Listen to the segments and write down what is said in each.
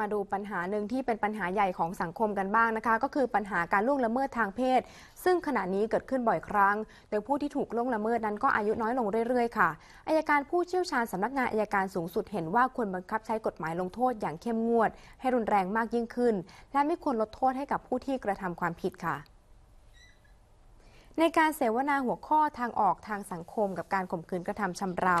มาดูปัญหาหนึ่งที่เป็นปัญหาใหญ่ของสังคมกันบ้างนะคะ ก็คือปัญหาการล่วงละเมิดทางเพศ ซึ่งขณะนี้เกิดขึ้นบ่อยครั้ง โดยผู้ที่ถูกล่วงละเมิดนั้นก็อายุน้อยลงเรื่อยๆค่ะอายการผู้เชี่ยวชาญสำนักงานอายการสูงสุดเห็นว่าควรบังคับใช้กฎหมายลงโทษอย่างเข้มงวด ให้รุนแรงมากยิ่งขึ้น และไม่ควรลดโทษให้กับผู้ที่กระทำความผิดค่ะในการเสวนาหัวข้อทางออกทางสังคมกับการข่มขืนกระทำชำเรา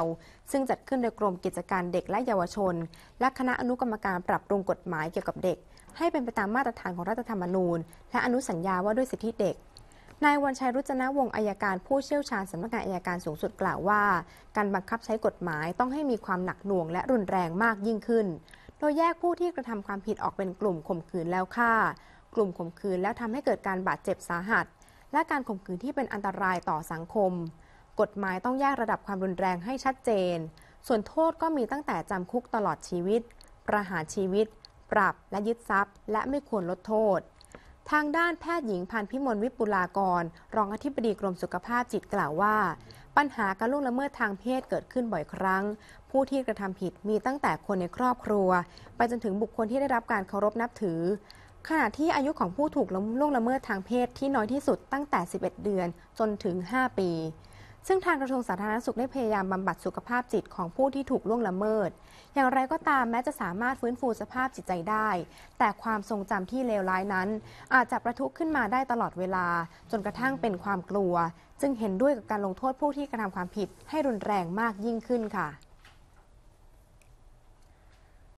ซึ่งจัดขึ้นโดยกรมกิจการเด็กและเยาวชน และคณะอนุกรรมการปรับปรุงกฎหมายเกี่ยวกับเด็ก ให้เป็นไปตามมาตรฐานของรัฐธรรมนูญ และอนุสัญญาว่าด้วยสิทธิเด็กนายวันชัยรุจนะวงอายการผู้เชี่ยวชาญสำนักงานอายการสูงสุดกล่าวว่า การบังคับใช้กฎหมายต้องให้มีความหนักหน่วงและรุนแรงมากยิ่งขึ้น โดยแยกผู้ที่กระทำความผิดออกเป็นกลุ่มข่มขืนแล้วฆ่ากลุ่มข่มขืนแล้วทำให้เกิดการบาดเจ็บสาหัสและการข่มขืนที่เป็นอันตรายต่อสังคม กฎหมายต้องแยกระดับความรุนแรงให้ชัดเจน ส่วนโทษก็มีตั้งแต่จำคุกตลอดชีวิต ประหารชีวิต ปรับ และยึดทรัพย์ และไม่ควรลดโทษ ทางด้านแพทย์หญิงพันพิมลวิปุลากร รองอธิบดีกรมสุขภาพจิตกล่าวว่า ปัญหาการล่วงละเมิดทางเพศเกิดขึ้นบ่อยครั้ง ผู้ที่กระทำผิดมีตั้งแต่คนในครอบครัว ไปจนถึงบุคคลที่ได้รับการเคารพนับถือขณะที่อายุของผู้ถูกล่วงละเมิดทางเพศที่น้อยที่สุดตั้งแต่ 11 เดือนจนถึง 5 ปี ซึ่งทางกระทรวงสาธารณสุขได้พยายามบำบัดสุขภาพจิตของผู้ที่ถูกล่วงละเมิด อย่างไรก็ตามแม้จะสามารถฟื้นฟูสภาพจิตใจได้ แต่ความทรงจำที่เลวร้ายนั้นอาจจะประทุขึ้นมาได้ตลอดเวลาจนกระทั่งเป็นความกลัว จึงเห็นด้วยกับการลงโทษผู้ที่กระทำความผิดให้รุนแรงมากยิ่งขึ้นค่ะ